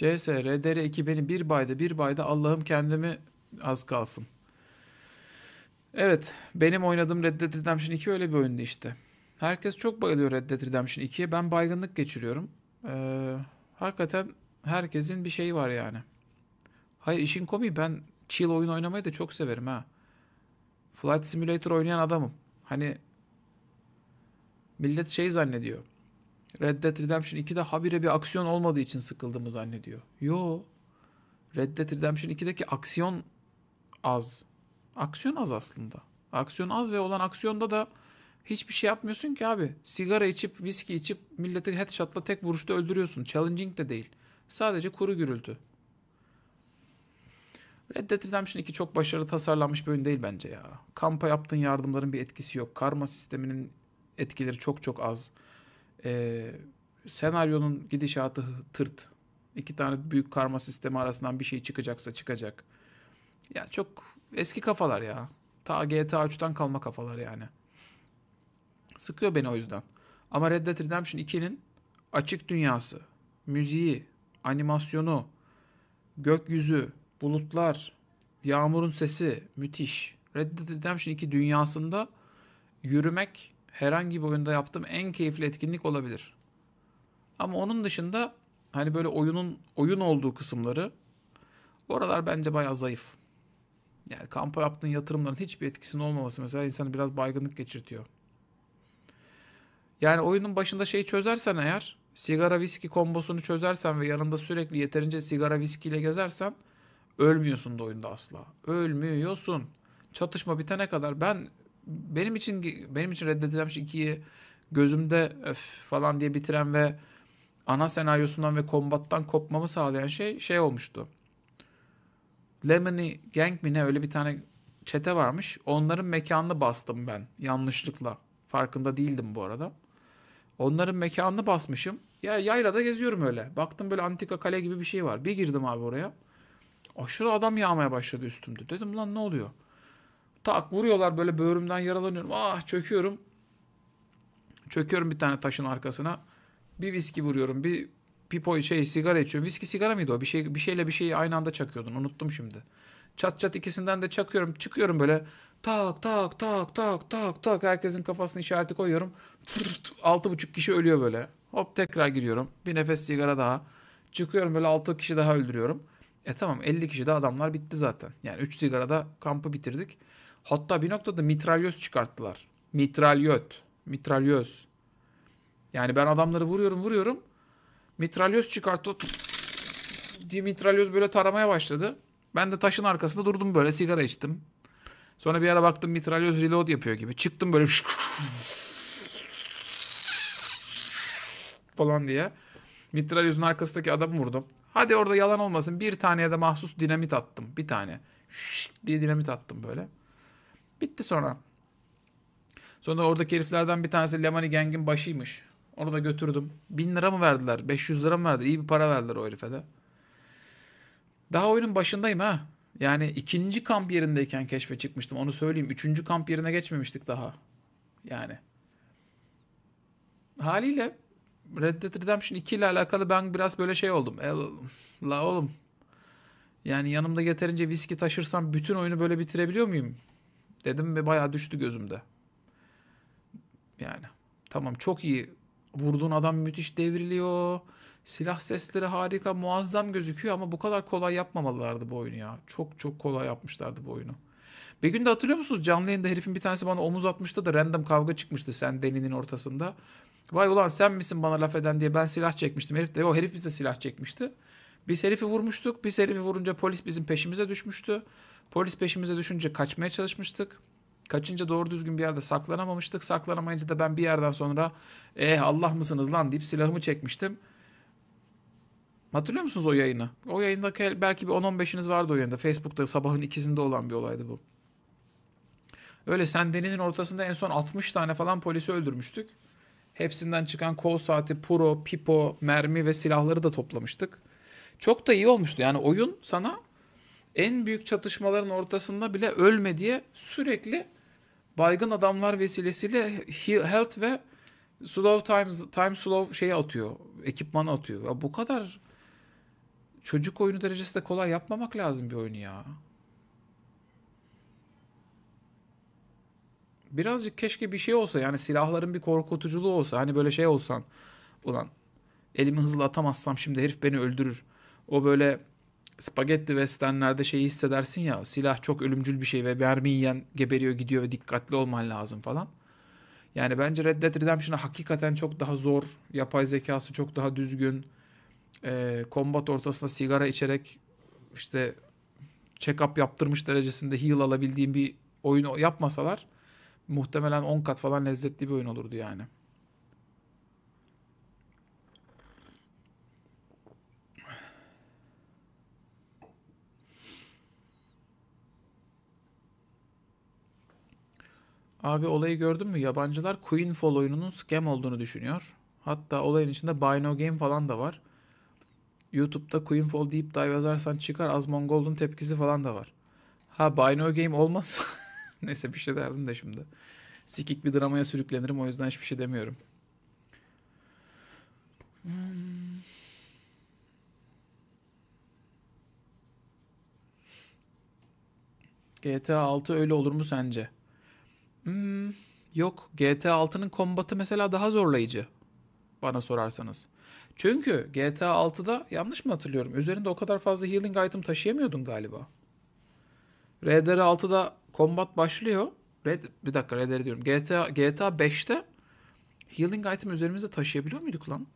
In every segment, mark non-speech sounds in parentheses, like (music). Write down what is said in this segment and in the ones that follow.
CSR, dere eki beni bir bayda bir bayda Allah'ım kendimi az kalsın. Evet benim oynadığım Red Dead Redemption 2 öyle bir oyundu işte. Herkes çok bayılıyor Red Dead Redemption 2'ye. Ben baygınlık geçiriyorum. Ee, hakikaten herkesin bir şeyi var yani. Hayır işin komiği ben chill oyun oynamayı da çok severim ha. Flight Simulator oynayan adamım. Hani millet şey zannediyor. Red Dead Redemption 2'de habire bir aksiyon olmadığı için sıkıldığımı zannediyor. Yo. Red Dead Redemption 2'deki aksiyon az. Aksiyon az aslında. Aksiyon az ve olan aksiyonda da hiçbir şey yapmıyorsun ki abi. Sigara içip, viski içip milleti headshot'la tek vuruşta öldürüyorsun. Challenging de değil. Sadece kuru gürültü. Red Dead Redemption 2 çok başarılı tasarlanmış bir oyun değil bence ya. Kampa yaptığın yardımların bir etkisi yok. Karma sisteminin etkileri çok çok az e, senaryonun gidişatı tırt. İki tane büyük karma sistemi arasından bir şey çıkacaksa çıkacak. Ya çok eski kafalar ya. Ta GTA 3'ten kalma kafalar yani. Sıkıyor beni o yüzden. Ama Red Dead Redemption 2'nin açık dünyası, müziği, animasyonu, gökyüzü, bulutlar, yağmurun sesi müthiş. Red Dead Redemption 2 dünyasında yürümek herhangi bir oyunda yaptığım en keyifli etkinlik olabilir. Ama onun dışında hani böyle oyunun oyun olduğu kısımları oralar bence bayağı zayıf. Yani kampa yaptığın yatırımların hiçbir etkisinin olmaması mesela insanı biraz baygınlık geçirtiyor. Yani oyunun başında şeyi çözersen eğer sigara viski kombosunu çözersen ve yanında sürekli yeterince sigara viskiyle gezersen ölmüyorsun da oyunda asla. Ölmüyorsun. Çatışma bitene kadar ben benim için benim için reddedilmiş şey, 2'yi gözümde öf falan diye bitiren ve ana senaryosundan ve kombattan kopmamı sağlayan şey şey olmuştu. Lemony Gang mi ne öyle bir tane çete varmış. Onların mekanını bastım ben yanlışlıkla. Farkında değildim bu arada. Onların mekanını basmışım. Ya yaylada geziyorum öyle. Baktım böyle antika kale gibi bir şey var. Bir girdim abi oraya. Aşırı adam yağmaya başladı üstümde. Dedim lan ne oluyor? Tak vuruyorlar böyle böğrümden yaralanıyorum. Ah çöküyorum. Çöküyorum bir tane taşın arkasına. Bir viski vuruyorum. Bir pipo şey sigara içiyorum. Viski sigara mıydı o? Bir şey bir şeyle bir şeyi aynı anda çakıyordun. Unuttum şimdi. Çat çat ikisinden de çakıyorum. Çıkıyorum böyle tak tak tak tak tak tak herkesin kafasını işareti koyuyorum. Altı buçuk kişi ölüyor böyle. Hop tekrar giriyorum. Bir nefes sigara daha. Çıkıyorum böyle altı kişi daha öldürüyorum. E tamam 50 kişi de adamlar bitti zaten. Yani 3 sigarada kampı bitirdik. Hatta bir noktada mitralyöz çıkarttılar. Mitralyöt. Mitralyöz. Yani ben adamları vuruyorum vuruyorum. Mitralyöz çıkarttı. diye mitralyöz böyle taramaya başladı. Ben de taşın arkasında durdum böyle sigara içtim. Sonra bir ara baktım mitralyöz reload yapıyor gibi. Çıktım böyle falan diye. Mitralyözün arkasındaki adamı vurdum. Hadi orada yalan olmasın bir taneye de mahsus dinamit attım. Bir tane. Şşş diye dinamit attım böyle. Bitti sonra. Sonra oradaki heriflerden bir tanesi Lemani Geng'in başıymış. Onu da götürdüm. Bin lira mı verdiler? 500 lira mı verdiler? İyi bir para verdiler o herife de. Daha oyunun başındayım ha. Yani ikinci kamp yerindeyken keşfe çıkmıştım. Onu söyleyeyim. Üçüncü kamp yerine geçmemiştik daha. Yani. Haliyle Red Dead Redemption 2 ile alakalı ben biraz böyle şey oldum. El, la oğlum. Yani yanımda yeterince viski taşırsam bütün oyunu böyle bitirebiliyor muyum? dedim ve bayağı düştü gözümde. Yani tamam çok iyi vurduğun adam müthiş devriliyor. Silah sesleri harika, muazzam gözüküyor ama bu kadar kolay yapmamalılardı bu oyunu ya. Çok çok kolay yapmışlardı bu oyunu. Bir gün de hatırlıyor musunuz? Canlı yayında herifin bir tanesi bana omuz atmıştı da random kavga çıkmıştı sen delinin ortasında. Vay ulan sen misin bana laf eden diye ben silah çekmiştim. Herif de o herif bize silah çekmişti. Bir herifi vurmuştuk. Bir herifi vurunca polis bizim peşimize düşmüştü. Polis peşimize düşünce kaçmaya çalışmıştık. Kaçınca doğru düzgün bir yerde saklanamamıştık. Saklanamayınca da ben bir yerden sonra eh Allah mısınız lan deyip silahımı çekmiştim. Hatırlıyor musunuz o yayını? O yayında belki bir 10-15'iniz vardı o yayında. Facebook'ta sabahın ikizinde olan bir olaydı bu. Öyle sendeninin ortasında en son 60 tane falan polisi öldürmüştük. Hepsinden çıkan kol saati, puro, pipo, mermi ve silahları da toplamıştık. Çok da iyi olmuştu. Yani oyun sana en büyük çatışmaların ortasında bile ölme diye sürekli baygın adamlar vesilesiyle health ve slow times time slow şeyi atıyor. Ekipmanı atıyor. Ya bu kadar çocuk oyunu derecesinde kolay yapmamak lazım bir oyunu ya. Birazcık keşke bir şey olsa yani silahların bir korkutuculuğu olsa. Hani böyle şey olsan ulan elimi hızlı atamazsam şimdi herif beni öldürür. O böyle spagetti westernlerde şeyi hissedersin ya silah çok ölümcül bir şey ve mermi yiyen geberiyor gidiyor ve dikkatli olman lazım falan. Yani bence Red Dead Redemption'a hakikaten çok daha zor, yapay zekası çok daha düzgün, e, kombat ortasında sigara içerek işte check-up yaptırmış derecesinde heal alabildiğim bir oyun yapmasalar muhtemelen 10 kat falan lezzetli bir oyun olurdu yani. Abi olayı gördün mü? Yabancılar Queenfall oyununun scam olduğunu düşünüyor. Hatta olayın içinde Buy No Game falan da var. YouTube'da Queenfall deyip dive yazarsan çıkar Azmon Gold'un tepkisi falan da var. Ha Buy No Game olmaz. (laughs) Neyse bir şey derdim de şimdi. Sikik bir dramaya sürüklenirim o yüzden hiçbir şey demiyorum. Hmm. GTA 6 öyle olur mu sence? Hmm, yok GTA 6'nın kombatı mesela daha zorlayıcı bana sorarsanız. Çünkü GTA 6'da yanlış mı hatırlıyorum? Üzerinde o kadar fazla healing item taşıyamıyordun galiba. RDR 6'da kombat başlıyor. Red, bir dakika RDR diyorum. GTA, GTA 5'te healing item üzerimizde taşıyabiliyor muyduk lan?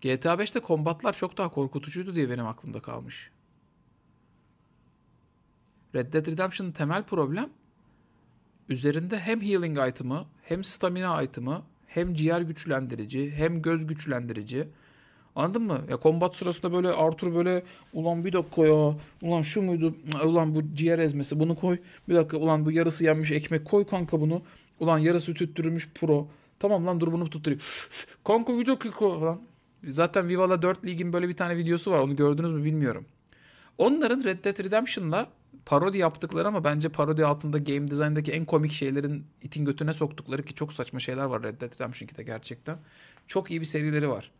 GTA 5'te kombatlar çok daha korkutucuydu diye benim aklımda kalmış. Red Dead Redemption'ın temel problem Üzerinde hem healing item'ı hem stamina item'ı hem ciğer güçlendirici hem göz güçlendirici. Anladın mı? Ya kombat sırasında böyle Arthur böyle ulan bir dakika ya ulan şu muydu ee, ulan bu ciğer ezmesi bunu koy bir dakika ulan bu yarısı yenmiş ekmek koy kanka bunu ulan yarısı tüttürülmüş pro tamam lan dur bunu tutturayım (laughs) kanka video kiko falan zaten Vivala 4 Lig'in böyle bir tane videosu var onu gördünüz mü bilmiyorum onların Red Dead Redemption'la parodi yaptıkları ama bence parodi altında game design'daki en komik şeylerin itin götüne soktukları ki çok saçma şeyler var Red Dead Redemption 2'de gerçekten. Çok iyi bir serileri var.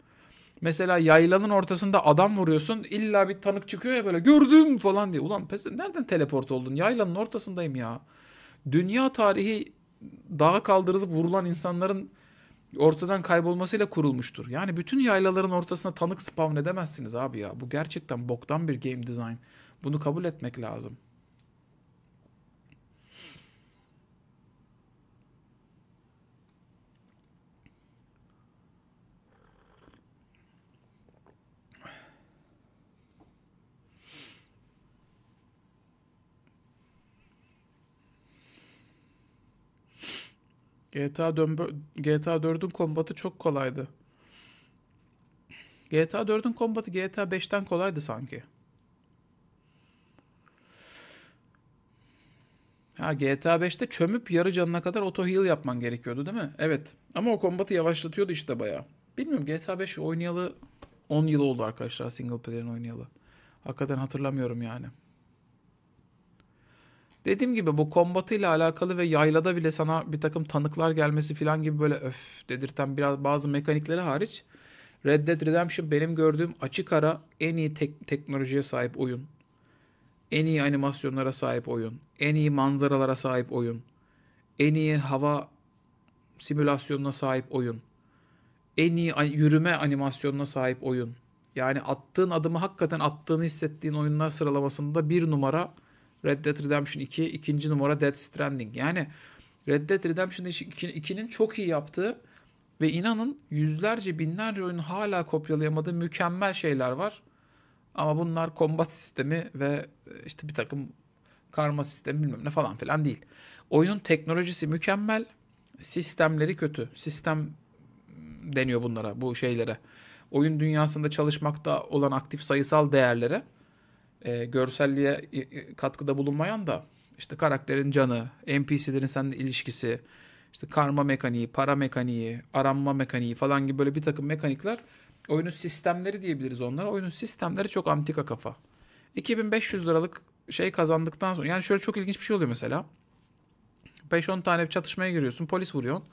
Mesela yaylanın ortasında adam vuruyorsun illa bir tanık çıkıyor ya böyle gördüm falan diye. Ulan pes, nereden teleport oldun? Yaylanın ortasındayım ya. Dünya tarihi dağa kaldırılıp vurulan insanların ortadan kaybolmasıyla kurulmuştur. Yani bütün yaylaların ortasına tanık spawn edemezsiniz abi ya. Bu gerçekten boktan bir game design. Bunu kabul etmek lazım. GTA, dönbe, GTA 4'ün kombatı çok kolaydı. GTA 4'ün kombatı GTA 5'ten kolaydı sanki. Ha GTA 5'te çömüp yarı canına kadar auto heal yapman gerekiyordu değil mi? Evet. Ama o kombatı yavaşlatıyordu işte baya. Bilmiyorum GTA 5 oynayalı 10 yıl oldu arkadaşlar single player'ın oynayalı. Hakikaten hatırlamıyorum yani. Dediğim gibi bu kombatıyla alakalı ve yaylada bile sana bir takım tanıklar gelmesi falan gibi böyle öf dedirten biraz bazı mekanikleri hariç Red Dead Redemption benim gördüğüm açık ara en iyi tek- teknolojiye sahip oyun. En iyi animasyonlara sahip oyun. En iyi manzaralara sahip oyun. En iyi hava simülasyonuna sahip oyun. En iyi yürüme animasyonuna sahip oyun. Yani attığın adımı hakikaten attığını hissettiğin oyunlar sıralamasında bir numara Red Dead Redemption 2, ikinci numara Dead Stranding. Yani Red Dead Redemption 2'nin çok iyi yaptığı ve inanın yüzlerce binlerce oyun hala kopyalayamadığı mükemmel şeyler var. Ama bunlar kombat sistemi ve e, işte bir takım karma sistemi bilmem ne falan filan değil. Oyunun teknolojisi mükemmel, sistemleri kötü. Sistem deniyor bunlara, bu şeylere. Oyun dünyasında çalışmakta olan aktif sayısal değerlere e, görselliğe e, e, katkıda bulunmayan da işte karakterin canı, NPC'lerin seninle ilişkisi, işte karma mekaniği, para mekaniği, aranma mekaniği falan gibi böyle bir takım mekanikler oyunun sistemleri diyebiliriz onlara. Oyunun sistemleri çok antika kafa. 2500 liralık şey kazandıktan sonra yani şöyle çok ilginç bir şey oluyor mesela. 5-10 tane çatışmaya giriyorsun, polis vuruyorsun.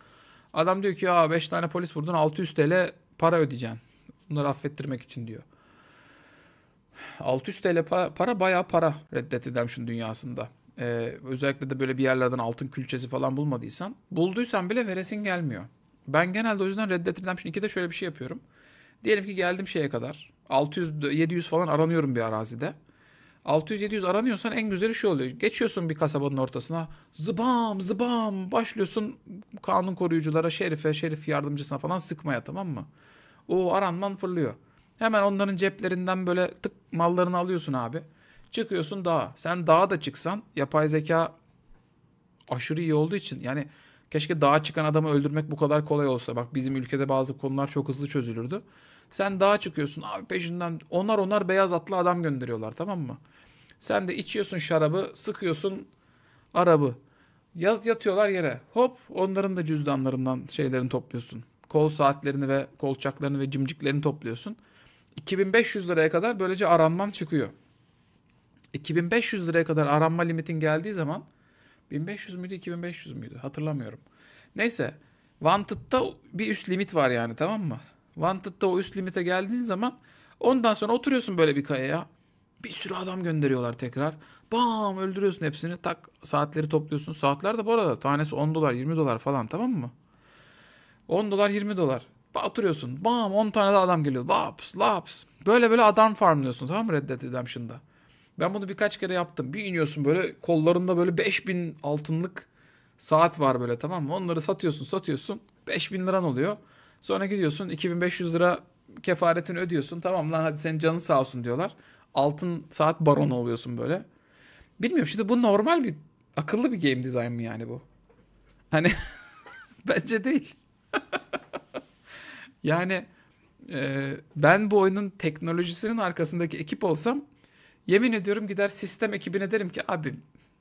Adam diyor ki ya 5 tane polis vurdun 600 TL para ödeyeceksin. Bunları affettirmek için diyor. 600 TL para, para bayağı para Red Dead Redemption dünyasında. Ee, özellikle de böyle bir yerlerden altın külçesi falan bulmadıysan. Bulduysan bile veresin gelmiyor. Ben genelde o yüzden Red Dead Redemption 2'de şöyle bir şey yapıyorum. Diyelim ki geldim şeye kadar. 600-700 falan aranıyorum bir arazide. 600-700 aranıyorsan en güzeli şu oluyor. Geçiyorsun bir kasabanın ortasına. Zıbam zıbam başlıyorsun kanun koruyuculara, şerife, şerif yardımcısına falan sıkmaya tamam mı? O aranman fırlıyor. Hemen onların ceplerinden böyle tık mallarını alıyorsun abi. Çıkıyorsun dağa. Sen dağa da çıksan yapay zeka aşırı iyi olduğu için yani keşke dağa çıkan adamı öldürmek bu kadar kolay olsa. Bak bizim ülkede bazı konular çok hızlı çözülürdü. Sen dağa çıkıyorsun abi peşinden onar onar beyaz atlı adam gönderiyorlar tamam mı? Sen de içiyorsun şarabı sıkıyorsun arabı. Yaz yatıyorlar yere. Hop onların da cüzdanlarından şeylerini topluyorsun. Kol saatlerini ve kolçaklarını ve cimciklerini topluyorsun. 2500 liraya kadar böylece aranman çıkıyor. 2500 liraya kadar aranma limitin geldiği zaman 1500 müydü 2500 müydü hatırlamıyorum. Neyse Wanted'da bir üst limit var yani tamam mı? Wanted'da o üst limite geldiğin zaman ondan sonra oturuyorsun böyle bir kayaya. Bir sürü adam gönderiyorlar tekrar. Bam öldürüyorsun hepsini. Tak saatleri topluyorsun. Saatler de bu arada tanesi 10 dolar 20 dolar falan tamam mı? 10 dolar 20 dolar. Oturuyorsun. Bam 10 tane de adam geliyor. Laps laps. Böyle böyle adam farmlıyorsun tamam mı Red Dead Redemption'da. Ben bunu birkaç kere yaptım. Bir iniyorsun böyle kollarında böyle 5000 altınlık saat var böyle tamam mı? Onları satıyorsun satıyorsun. 5000 liran oluyor. Sonra gidiyorsun 2500 lira kefaretini ödüyorsun. Tamam lan hadi senin canın sağ olsun diyorlar. Altın saat baronu oluyorsun böyle. Bilmiyorum şimdi bu normal bir akıllı bir game design mi yani bu? Hani (laughs) bence değil. (laughs) Yani e, ben bu oyunun teknolojisinin arkasındaki ekip olsam yemin ediyorum gider sistem ekibine derim ki abi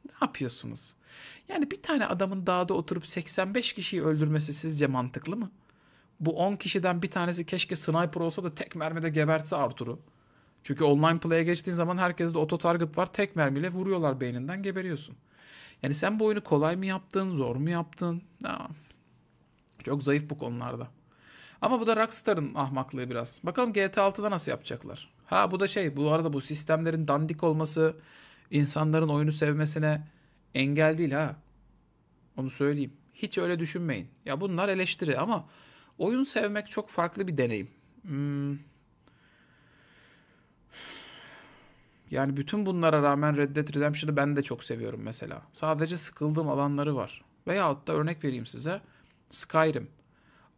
ne yapıyorsunuz? Yani bir tane adamın dağda oturup 85 kişiyi öldürmesi sizce mantıklı mı? Bu 10 kişiden bir tanesi keşke sniper olsa da tek mermide gebertse Artur'u. Çünkü online play'e geçtiğin zaman herkeste oto target var. Tek mermiyle vuruyorlar beyninden geberiyorsun. Yani sen bu oyunu kolay mı yaptın, zor mu yaptın? Ya, çok zayıf bu konularda. Ama bu da Rockstar'ın ahmaklığı biraz. Bakalım GTA 6'da nasıl yapacaklar. Ha bu da şey bu arada bu sistemlerin dandik olması insanların oyunu sevmesine engel değil ha. Onu söyleyeyim. Hiç öyle düşünmeyin. Ya bunlar eleştiri ama oyun sevmek çok farklı bir deneyim. Hmm. Yani bütün bunlara rağmen Red Dead Redemption'ı ben de çok seviyorum mesela. Sadece sıkıldığım alanları var. Veyahut da örnek vereyim size. Skyrim.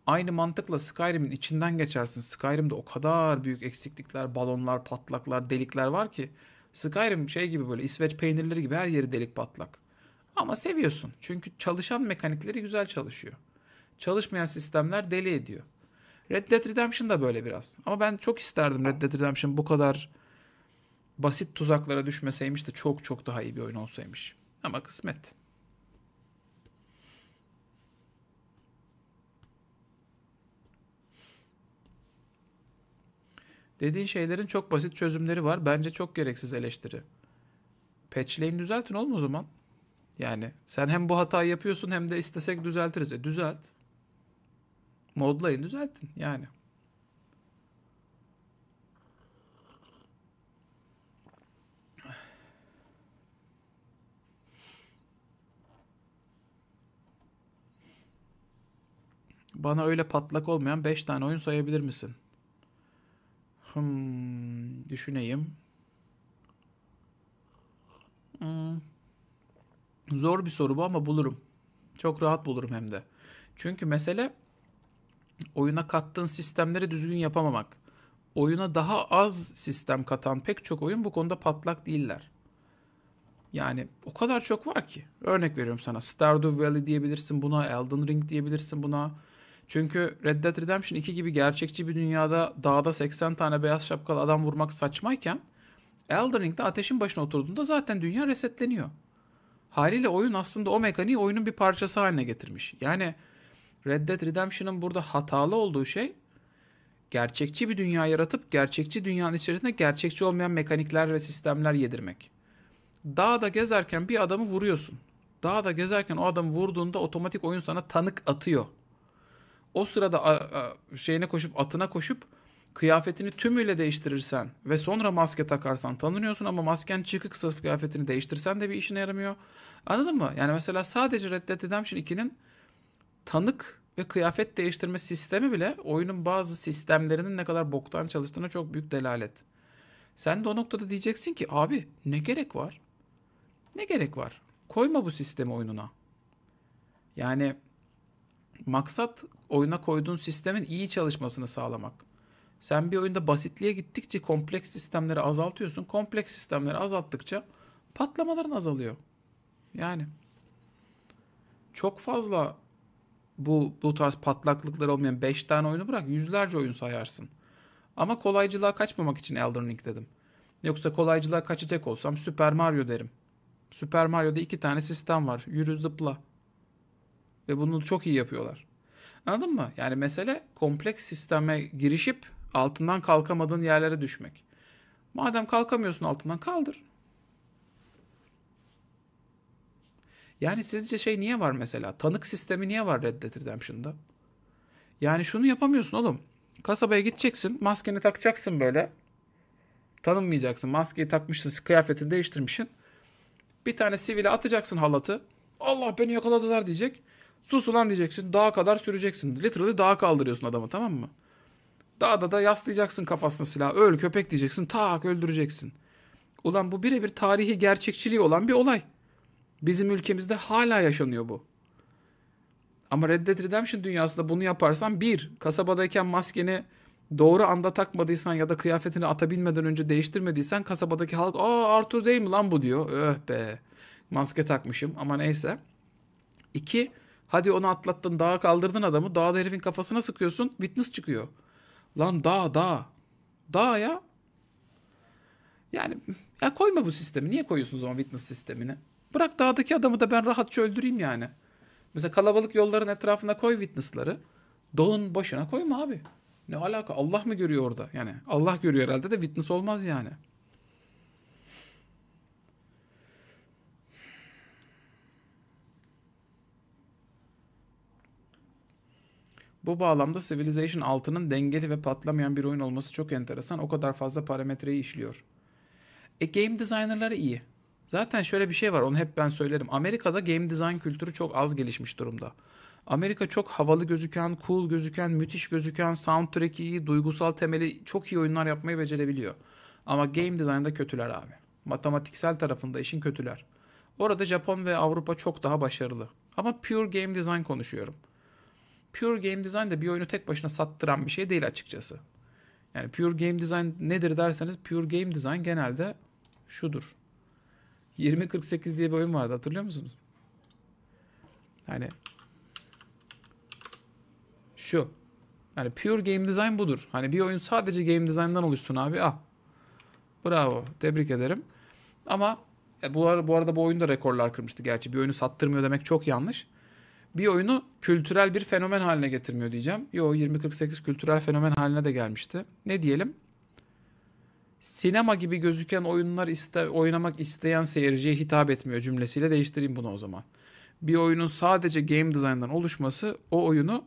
Aynı mantıkla Skyrim'in içinden geçersin. Skyrim'de o kadar büyük eksiklikler, balonlar, patlaklar, delikler var ki. Skyrim şey gibi böyle İsveç peynirleri gibi her yeri delik patlak. Ama seviyorsun. Çünkü çalışan mekanikleri güzel çalışıyor. Çalışmayan sistemler deli ediyor. Red Dead Redemption da böyle biraz. Ama ben çok isterdim Red Dead Redemption bu kadar basit tuzaklara düşmeseymiş de çok çok daha iyi bir oyun olsaymış. Ama kısmet. Dediğin şeylerin çok basit çözümleri var. Bence çok gereksiz eleştiri. Patchleyin düzeltin oğlum o zaman. Yani sen hem bu hatayı yapıyorsun hem de istesek düzeltiriz. E düzelt. Modlayın düzeltin yani. Bana öyle patlak olmayan 5 tane oyun sayabilir misin? Hmm, düşüneyim. Hmm. Zor bir soru bu ama bulurum. Çok rahat bulurum hem de. Çünkü mesele oyuna kattığın sistemleri düzgün yapamamak. Oyuna daha az sistem katan pek çok oyun bu konuda patlak değiller. Yani o kadar çok var ki. Örnek veriyorum sana. Stardew Valley diyebilirsin buna, Elden Ring diyebilirsin buna. Çünkü Red Dead Redemption 2 gibi gerçekçi bir dünyada dağda 80 tane beyaz şapkalı adam vurmak saçmayken Elden Ring'de ateşin başına oturduğunda zaten dünya resetleniyor. Haliyle oyun aslında o mekaniği oyunun bir parçası haline getirmiş. Yani Red Dead Redemption'ın burada hatalı olduğu şey gerçekçi bir dünya yaratıp gerçekçi dünyanın içerisinde gerçekçi olmayan mekanikler ve sistemler yedirmek. Dağda gezerken bir adamı vuruyorsun. Dağda gezerken o adamı vurduğunda otomatik oyun sana tanık atıyor o sırada a, a, şeyine koşup atına koşup kıyafetini tümüyle değiştirirsen ve sonra maske takarsan tanınıyorsun ama masken çıkıksa kıyafetini değiştirsen de bir işine yaramıyor. Anladın mı? Yani mesela sadece Red Dead Redemption 2'nin tanık ve kıyafet değiştirme sistemi bile oyunun bazı sistemlerinin ne kadar boktan çalıştığına çok büyük delalet. Sen de o noktada diyeceksin ki abi ne gerek var? Ne gerek var? Koyma bu sistemi oyununa. Yani Maksat oyuna koyduğun sistemin iyi çalışmasını sağlamak. Sen bir oyunda basitliğe gittikçe kompleks sistemleri azaltıyorsun. Kompleks sistemleri azalttıkça patlamaların azalıyor. Yani çok fazla bu bu tarz patlaklıklar olmayan 5 tane oyunu bırak yüzlerce oyun sayarsın. Ama kolaycılığa kaçmamak için Elden Ring dedim. Yoksa kolaycılığa kaçacak olsam Super Mario derim. Super Mario'da iki tane sistem var. Yürü zıpla. Ve bunu çok iyi yapıyorlar. Anladın mı? Yani mesele kompleks sisteme girişip altından kalkamadığın yerlere düşmek. Madem kalkamıyorsun altından kaldır. Yani sizce şey niye var mesela? Tanık sistemi niye var Red Dead Redemption'da? Yani şunu yapamıyorsun oğlum. Kasabaya gideceksin, maskeni takacaksın böyle. Tanınmayacaksın. Maskeyi takmışsın, kıyafetini değiştirmişsin. Bir tane sivile atacaksın halatı. Allah beni yakaladılar diyecek. Sus ulan diyeceksin. Dağa kadar süreceksin. Literally dağa kaldırıyorsun adamı tamam mı? Dağda da yaslayacaksın kafasına silah. Öl köpek diyeceksin. Tak öldüreceksin. Ulan bu birebir tarihi gerçekçiliği olan bir olay. Bizim ülkemizde hala yaşanıyor bu. Ama Red Dead Redemption dünyasında bunu yaparsan bir, kasabadayken maskeni doğru anda takmadıysan ya da kıyafetini atabilmeden önce değiştirmediysen kasabadaki halk aa Arthur değil mi lan bu diyor. Öh be maske takmışım ama neyse. İki, Hadi onu atlattın dağa kaldırdın adamı. Dağda herifin kafasına sıkıyorsun. Witness çıkıyor. Lan dağ dağ. Dağ ya. Yani ya koyma bu sistemi. Niye koyuyorsunuz o zaman witness sistemini? Bırak dağdaki adamı da ben rahatça öldüreyim yani. Mesela kalabalık yolların etrafına koy witnessları. Dağın başına koyma abi. Ne alaka? Allah mı görüyor orada? Yani Allah görüyor herhalde de witness olmaz yani. Bu bağlamda Civilization 6'nın dengeli ve patlamayan bir oyun olması çok enteresan. O kadar fazla parametreyi işliyor. E game designerları iyi. Zaten şöyle bir şey var onu hep ben söylerim. Amerika'da game design kültürü çok az gelişmiş durumda. Amerika çok havalı gözüken, cool gözüken, müthiş gözüken, soundtrack iyi, duygusal temeli çok iyi oyunlar yapmayı becerebiliyor. Ama game design'da kötüler abi. Matematiksel tarafında işin kötüler. Orada Japon ve Avrupa çok daha başarılı. Ama pure game design konuşuyorum.'' Pure Game Design de bir oyunu tek başına sattıran bir şey değil açıkçası. Yani Pure Game Design nedir derseniz Pure Game Design genelde şudur. 2048 diye bir oyun vardı hatırlıyor musunuz? Hani şu. Yani pure game design budur. Hani bir oyun sadece game design'dan oluşsun abi. Ah. Bravo. Tebrik ederim. Ama e, bu, ar bu arada bu oyunda rekorlar kırmıştı gerçi. Bir oyunu sattırmıyor demek çok yanlış bir oyunu kültürel bir fenomen haline getirmiyor diyeceğim. Yo 2048 kültürel fenomen haline de gelmişti. Ne diyelim? Sinema gibi gözüken oyunlar iste, oynamak isteyen seyirciye hitap etmiyor cümlesiyle değiştireyim bunu o zaman. Bir oyunun sadece game design'dan oluşması o oyunu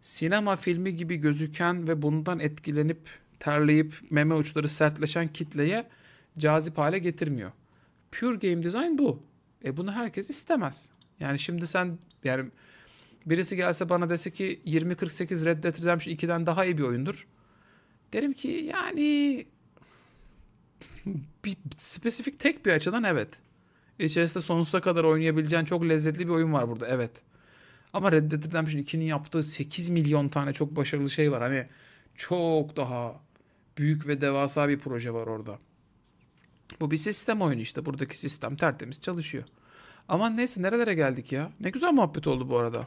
sinema filmi gibi gözüken ve bundan etkilenip terleyip meme uçları sertleşen kitleye cazip hale getirmiyor. Pure game design bu. E bunu herkes istemez. Yani şimdi sen yani birisi gelse bana dese ki 2048 Red Dead Redemption 2'den daha iyi bir oyundur. Derim ki yani (laughs) bir spesifik tek bir açıdan evet. İçerisinde sonsuza kadar oynayabileceğin çok lezzetli bir oyun var burada evet. Ama Red Dead Redemption 2'nin yaptığı 8 milyon tane çok başarılı şey var. Hani çok daha büyük ve devasa bir proje var orada. Bu bir sistem oyunu işte. Buradaki sistem tertemiz çalışıyor. Aman neyse nerelere geldik ya. Ne güzel muhabbet oldu bu arada.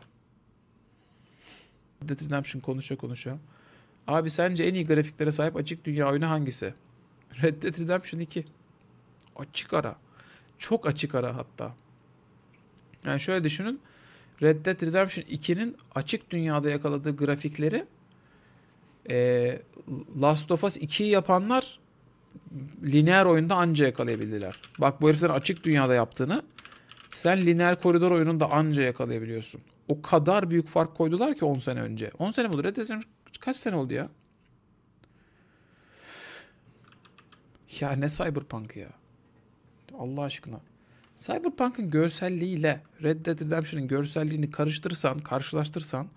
Dead Redemption konuşa konuşa. Abi sence en iyi grafiklere sahip açık dünya oyunu hangisi? Red Dead Redemption 2. Açık ara. Çok açık ara hatta. Yani şöyle düşünün. Red Dead Redemption 2'nin açık dünyada yakaladığı grafikleri e, Last of Us 2'yi yapanlar lineer oyunda anca yakalayabildiler. Bak bu heriflerin açık dünyada yaptığını sen lineer koridor oyununu da anca yakalayabiliyorsun. O kadar büyük fark koydular ki 10 sene önce. 10 sene mi oldu? Red Dead Redemption kaç sene oldu ya? Ya ne Cyberpunk ya? Allah aşkına. Cyberpunk'ın görselliğiyle Red Dead Redemption'ın görselliğini karıştırsan, karşılaştırsan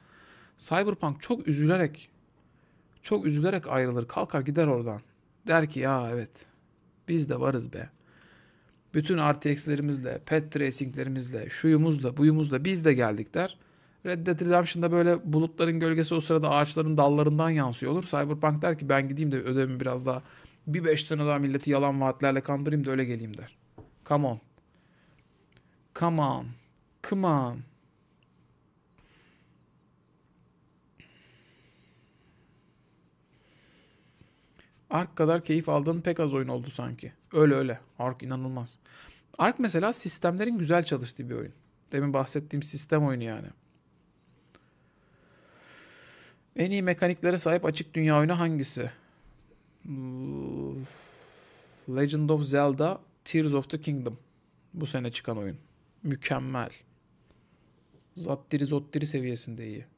Cyberpunk çok üzülerek çok üzülerek ayrılır. Kalkar gider oradan. Der ki ya evet biz de varız be bütün RTX'lerimizle, pet tracing'lerimizle, şuyumuzla, buyumuzla biz de geldik der. Red Dead Redemption'da böyle bulutların gölgesi o sırada ağaçların dallarından yansıyor olur. Cyberpunk der ki ben gideyim de ödevimi biraz daha bir beş tane daha milleti yalan vaatlerle kandırayım da öyle geleyim der. Come on. Come on. Come on. Ark kadar keyif aldığın pek az oyun oldu sanki. Öyle öyle. Ark inanılmaz. Ark mesela sistemlerin güzel çalıştığı bir oyun. Demin bahsettiğim sistem oyunu yani. En iyi mekaniklere sahip açık dünya oyunu hangisi? Legend of Zelda Tears of the Kingdom. Bu sene çıkan oyun. Mükemmel. Zattiri zottiri seviyesinde iyi.